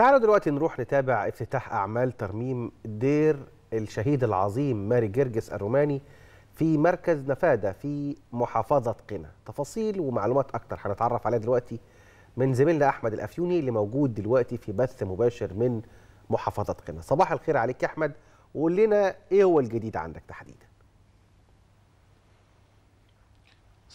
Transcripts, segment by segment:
تعالوا دلوقتي نروح نتابع افتتاح أعمال ترميم دير الشهيد العظيم ماري جرجس الروماني في مركز نفادة في محافظة قنا تفاصيل ومعلومات أكتر هنتعرف عليها دلوقتي من زميلنا أحمد الأفيوني اللي موجود دلوقتي في بث مباشر من محافظة قنا صباح الخير عليك يا أحمد وقول لنا إيه هو الجديد عندك تحديدا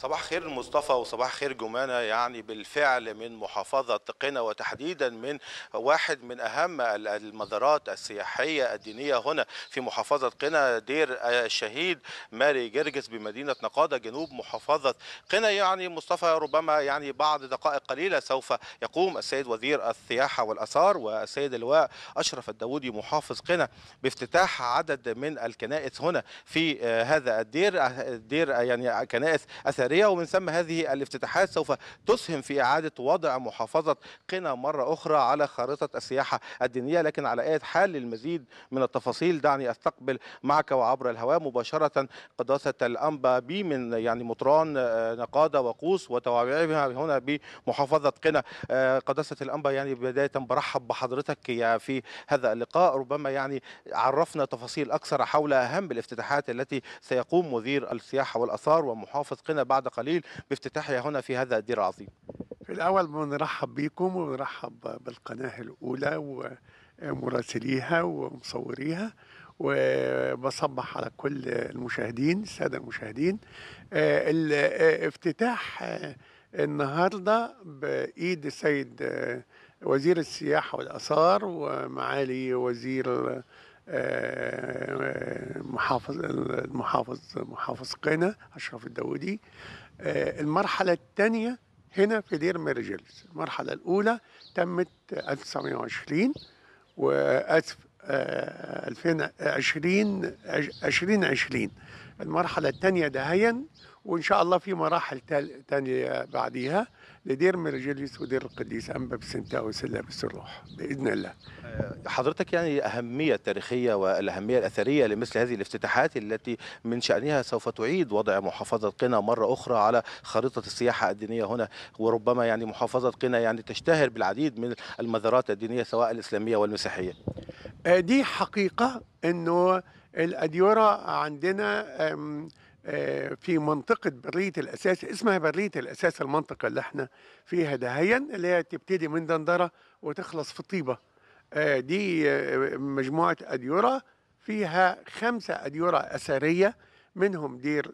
صباح خير مصطفى وصباح خير جمانة يعني بالفعل من محافظة قنا وتحديدا من واحد من أهم المزارات السياحية الدينية هنا في محافظة قنا دير الشهيد ماري جرجس بمدينة نقادة جنوب محافظة قنا يعني مصطفى ربما يعني بعد دقائق قليلة سوف يقوم السيد وزير السياحة والأثار والسيد اللواء أشرف الداودي محافظ قنا بافتتاح عدد من الكنائس هنا في آه، هذا الدير آه، دير آه، يعني كنائس أثرية الجارية ومن ثم هذه الافتتاحات سوف تسهم في إعادة وضع محافظة قنا مرة أخرى على خارطة السياحة الدينية لكن على أي حال للمزيد من التفاصيل دعني أستقبل معك وعبر الهواء مباشرة قداسة الأنبا بي من يعني مطران آه، نقادة وقوس وتوابعها هنا بمحافظة قنا آه، قداسة الأنبا يعني بداية برحب بحضرتك يا في هذا اللقاء ربما يعني عرفنا تفاصيل أكثر حول أهم الافتتاحات التي سيقوم مدير السياحة والأثار ومحافظ قنا بعد بعد قليل بافتتاحها هنا في هذا الدير العظيم في الأول بنرحب بكم ونرحب بالقناة الأولى ومراسليها ومصوريها وبصبح على كل المشاهدين السادة المشاهدين الافتتاح النهاردة بإيد السيد وزير السياحة والآثار ومعالي وزير محافظ المحافظ محافظ قنا اشرف الداودي آه، المرحله الثانيه هنا في دير ميرجلز المرحله الاولى تمت 1920 و 2020 2020 آه، المرحله الثانيه دهيا وان شاء الله في مراحل ثانيه بعديها لدير ميرجليس ودير القديس انبا بسنتا وسله الروح باذن الله. آه، حضرتك يعني اهميه التاريخيه والاهميه الاثريه لمثل هذه الافتتاحات التي من شانها سوف تعيد وضع محافظه قنا مره اخرى على خريطه السياحه الدينيه هنا وربما يعني محافظه قنا يعني تشتهر بالعديد من المزارات الدينيه سواء الاسلاميه والمسيحيه. آه، دي حقيقه انه الاديوره عندنا آه، في منطقة برية الأساس اسمها برية الأساس المنطقة اللي احنا فيها دهيا اللي هي تبتدي من دندرة وتخلص في طيبة آه، دي آه، مجموعة أديرة فيها خمسة أديرة أثرية منهم دير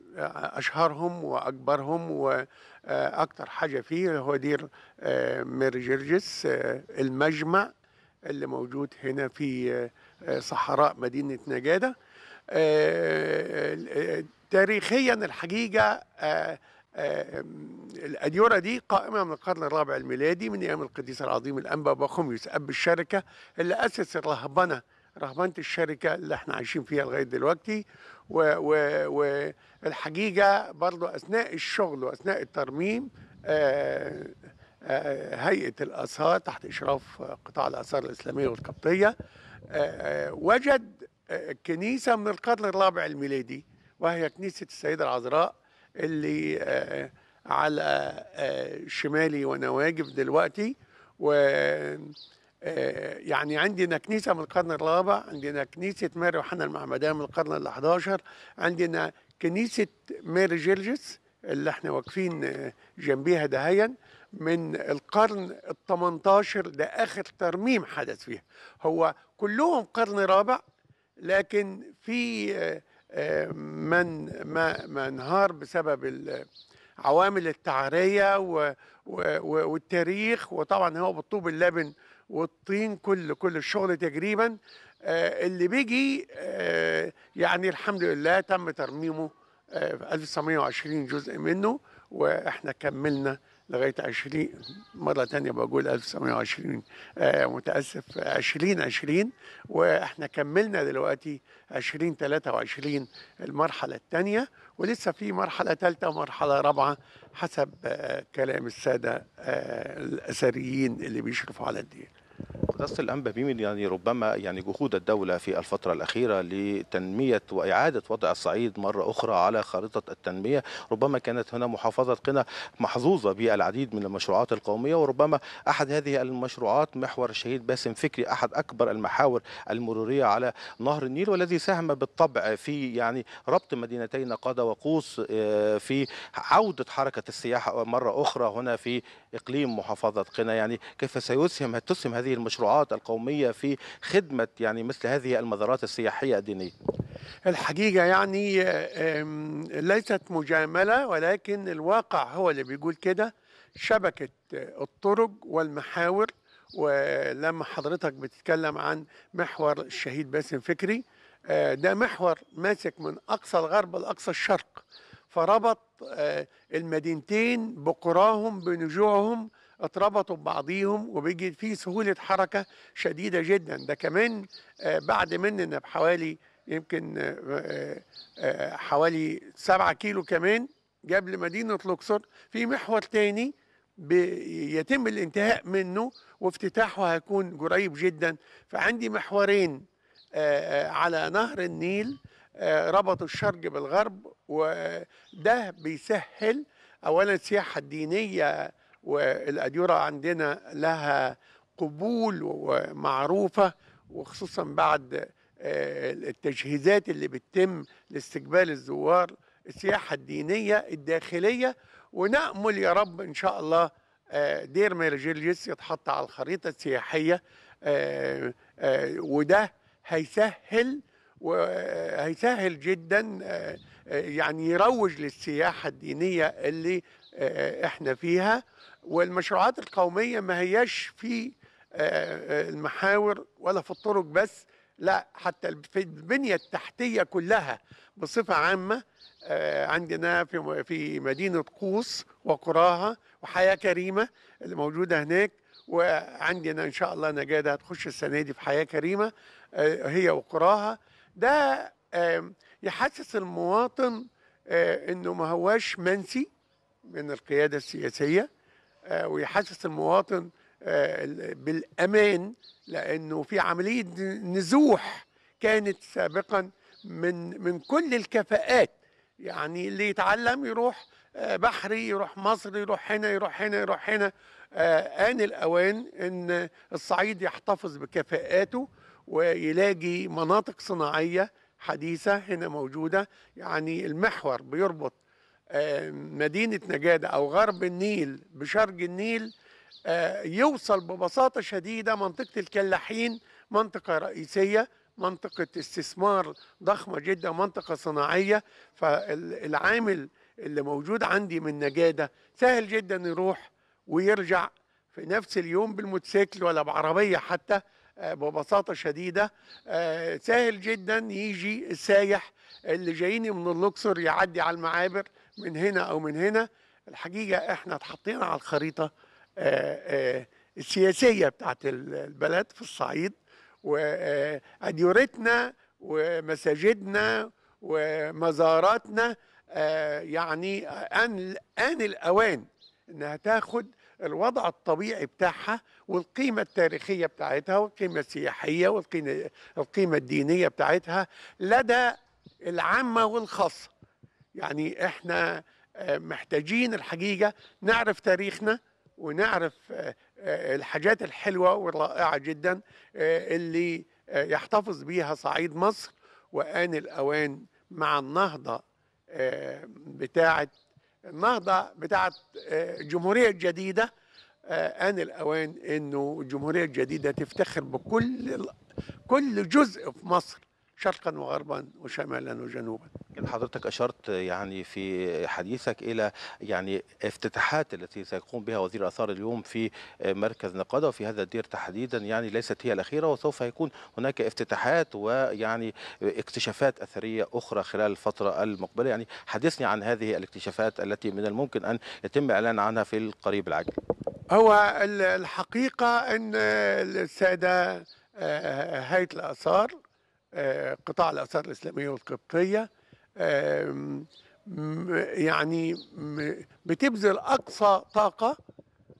أشهرهم وأكبرهم وأكثر حاجة فيه هو دير مير المجمع اللي موجود هنا في صحراء مدينة نجادة تاريخيا الحقيقة آه، آه، الأديورة دي قائمة من القرن الرابع الميلادي من أيام القديس العظيم الأنبا باخوميوس أب الشركة اللي أسس الرهبنة رهبنة الشركة اللي احنا عايشين فيها لغاية دلوقتي والحقيقة برضو أثناء الشغل وأثناء الترميم آآ آه، آآ هيئة الآثار تحت إشراف قطاع الآثار الإسلامية والقبطية وجد كنيسة من القرن الرابع الميلادي وهي كنيسة السيدة العذراء اللي آه، على آه، شمالي وانا واقف دلوقتي و آه، يعني عندنا كنيسة من القرن الرابع عندنا كنيسة ماري يوحنا المعمدان من القرن ال 11 عندنا كنيسة ماري جيرجس اللي احنا واقفين جنبيها دهيا من القرن ال 18 ده آخر ترميم حدث فيها هو كلهم قرن رابع لكن في من ما ما انهار بسبب عوامل التعرية والتاريخ وطبعا هو بالطوب اللبن والطين كل كل الشغل تجريبا آه، اللي بيجي آه، يعني الحمد لله تم ترميمه آه، في 1920 جزء منه واحنا كملنا لغايه عشرين مره تانية بقول 1920 آه متاسف عشرين عشرين واحنا كملنا دلوقتي عشرين وعشرين المرحله التانية ولسه في مرحله ثالثه ومرحله رابعه حسب آه كلام الساده آه الاثريين اللي بيشرفوا على الدين يصل الأنبا بمن يعني ربما يعني جهود الدولة في الفترة الأخيرة لتنمية وإعادة وضع الصعيد مرة أخرى على خريطة التنمية ربما كانت هنا محافظة قنا محظوظة بالعديد من المشروعات القومية وربما أحد هذه المشروعات محور الشهيد باسم فكري أحد أكبر المحاور المرورية على نهر النيل والذي ساهم بالطبع في يعني ربط مدينتي نقادة وقوس آه، في عودة حركة السياحة مرة أخرى هنا في إقليم محافظة قنا يعني كيف سيسهم تسهم هذه المشروعات التطلعات القومية في خدمة يعني مثل هذه المزارات السياحية الدينية الحقيقة يعني ليست مجاملة ولكن الواقع هو اللي بيقول كده شبكة الطرق والمحاور ولما حضرتك بتتكلم عن محور الشهيد باسم فكري آه، ده محور ماسك من أقصى الغرب لأقصى الشرق فربط آه، المدينتين بقراهم بنجوعهم اتربطوا ببعضيهم وبيجي في سهوله حركه شديده جدا ده كمان آه، بعد مننا بحوالي يمكن آه، آه، حوالي 7 كيلو كمان قبل مدينه الاقصر في محور تاني بيتم الانتهاء منه وافتتاحه هيكون قريب جدا فعندي محورين على نهر النيل ربطوا الشرق بالغرب وده بيسهل اولا السياحه الدينيه والأديورة عندنا لها قبول ومعروفة وخصوصا بعد آه، التجهيزات اللي بتتم لاستقبال الزوار السياحة الدينية الداخلية ونأمل يا رب إن شاء الله آه، دير ميرجيلجيس يتحط على الخريطة السياحية آه، وده هيسهل وهيسهل جدا يعني يروج للسياحة الدينية اللي آه، آه، احنا فيها والمشروعات القومية ما هياش في آه، المحاور ولا في الطرق بس لا حتى في البنية التحتية كلها بصفة عامة عندنا في في مدينة قوس وقراها وحياة كريمة اللي موجودة هناك وعندنا إن شاء الله نجادة هتخش السنة دي في حياة كريمة هي وقراها ده يحسس المواطن انه ما هواش منسي من القياده السياسيه ويحسس المواطن بالامان لانه في عمليه نزوح كانت سابقا من من كل الكفاءات يعني اللي يتعلم يروح بحري يروح مصر يروح هنا يروح هنا يروح هنا آن الأوان أن الصعيد يحتفظ بكفاءاته ويلاقي مناطق صناعية حديثة هنا موجودة يعني المحور بيربط آه، مدينة نجادة أو غرب النيل بشرق النيل آه، يوصل ببساطة شديدة منطقة الكلاحين منطقة رئيسية منطقة استثمار ضخمة جدا منطقة صناعية فالعامل اللي موجود عندي من نجادة سهل جدا يروح ويرجع في نفس اليوم بالموتوسيكل ولا بعربية حتى آه، ببساطه شديده آه، سهل جدا يجي السايح اللي جايين من اللوكسور يعدي على المعابر من هنا او من هنا الحقيقه احنا اتحطينا على الخريطه آه، السياسيه بتاعت البلد في الصعيد واديورتنا ومساجدنا ومزاراتنا يعني ان ان الاوان انها تاخد الوضع الطبيعي بتاعها والقيمة التاريخية بتاعتها والقيمة السياحية والقيمة الدينية بتاعتها لدى العامة والخاصة يعني احنا آه، محتاجين الحقيقة نعرف تاريخنا ونعرف آه، آه، الحاجات الحلوة والرائعة جدا اللي يحتفظ بيها صعيد مصر وآن الأوان مع النهضة بتاعت النهضه بتاعت الجمهوريه آه، الجديده آه، ان الاوان انه الجمهوريه الجديده تفتخر بكل كل جزء في مصر شرقا وغربا وشمالا وجنوبا حضرتك اشرت يعني في حديثك الى يعني افتتاحات التي سيقوم بها وزير الاثار اليوم في مركز نقاده وفي هذا الدير تحديدا يعني ليست هي الاخيره وسوف يكون هناك افتتاحات ويعني اكتشافات اثريه اخرى خلال الفتره المقبله يعني حدثني عن هذه الاكتشافات التي من الممكن ان يتم اعلان عنها في القريب العاجل هو الحقيقه ان الساده آه، هيئه الاثار آه، قطاع الآثار الإسلامية والقبطية يعني بتبذل أقصى طاقة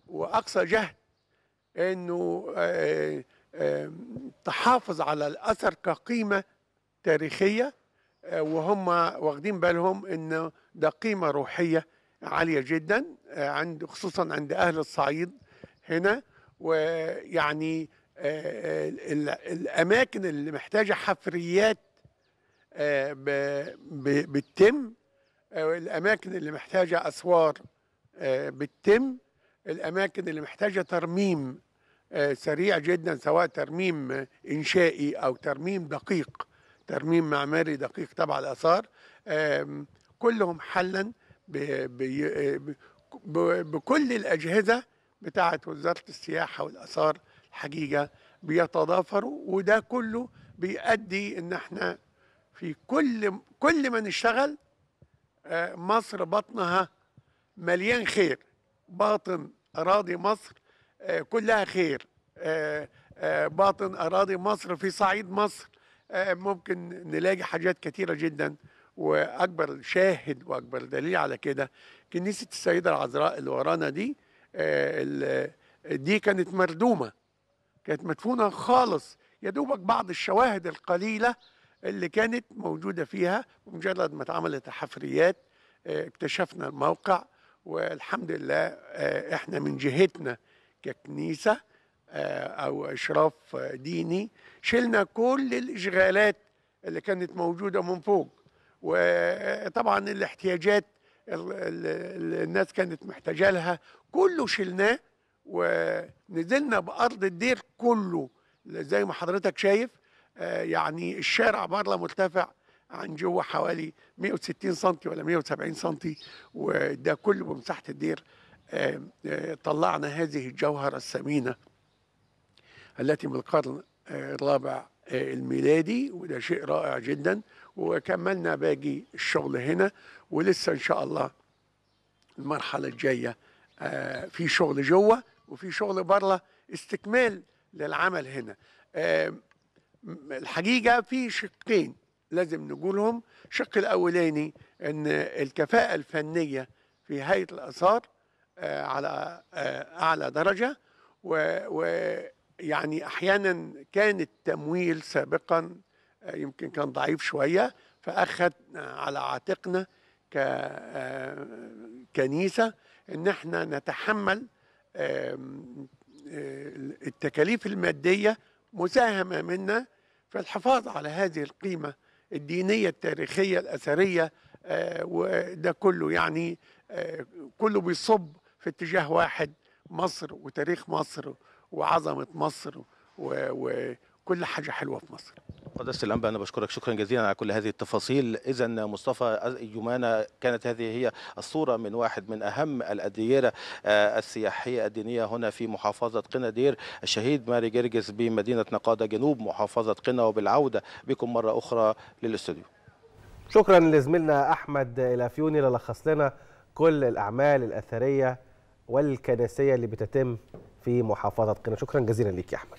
وأقصى جهد أنه آه، آه، تحافظ على الأثر كقيمة تاريخية وهم واخدين بالهم أنه ده قيمة روحية عالية جدا عند خصوصا عند أهل الصعيد هنا ويعني الاماكن اللي محتاجه حفريات آه، بتتم آه، الاماكن اللي محتاجه اسوار آه، بتتم الاماكن اللي محتاجه ترميم سريع جدا سواء ترميم انشائي او ترميم دقيق ترميم معماري دقيق تبع الاثار كلهم حلا بكل الاجهزه بتاعه وزاره السياحه والاثار حقيقة بيتضافروا وده كله بيؤدي ان احنا في كل كل ما نشتغل آه، مصر بطنها مليان خير باطن اراضي مصر آه، كلها خير آه، باطن اراضي مصر في صعيد مصر ممكن نلاقي حاجات كتيره جدا واكبر شاهد واكبر دليل على كده كنيسه السيده العذراء اللي ورانا دي دي كانت مردومه كانت مدفونه خالص يا دوبك بعض الشواهد القليله اللي كانت موجوده فيها بمجرد ما اتعملت الحفريات آه، اكتشفنا الموقع والحمد لله آه، احنا من جهتنا ككنيسه آه، او اشراف ديني شلنا كل الاشغالات اللي كانت موجوده من فوق وطبعا الاحتياجات الناس كانت محتاجه لها كله شلناه ونزلنا بارض الدير كله زي ما حضرتك شايف آه، يعني الشارع بره مرتفع عن جوه حوالي 160 سم ولا 170 سم وده كله بمساحه الدير آه، آه، طلعنا هذه الجوهره الثمينه التي من القرن الرابع الميلادي وده شيء رائع جدا وكملنا باقي الشغل هنا ولسه ان شاء الله المرحله الجايه في شغل جوه وفي شغل بره استكمال للعمل هنا الحقيقه في شقين لازم نقولهم الشق الاولاني ان الكفاءه الفنيه في هيئه الاثار آه، على آه، اعلى درجه ويعني احيانا كان التمويل سابقا آه، يمكن كان ضعيف شويه فاخذ على عاتقنا ككنيسه ان احنا نتحمل آه، التكاليف المادية مساهمة منا في الحفاظ على هذه القيمة الدينية التاريخية الأثرية آه، وده كله يعني آه، كله بيصب في اتجاه واحد مصر وتاريخ مصر وعظمة مصر وكل حاجة حلوة في مصر قدس الأنبا أنا بشكرك شكرا جزيلا على كل هذه التفاصيل إذا مصطفى يمانة كانت هذه هي الصورة من واحد من أهم الأديرة آه، السياحية الدينية هنا في محافظة قنا دير الشهيد ماري جرجس بمدينة نقادة جنوب محافظة قنا وبالعودة بكم مرة أخرى للاستوديو شكرا لزميلنا أحمد الأفيوني اللي لخص لنا كل الأعمال الأثرية والكنسية اللي بتتم في محافظة قنا شكرا جزيلا لك يا أحمد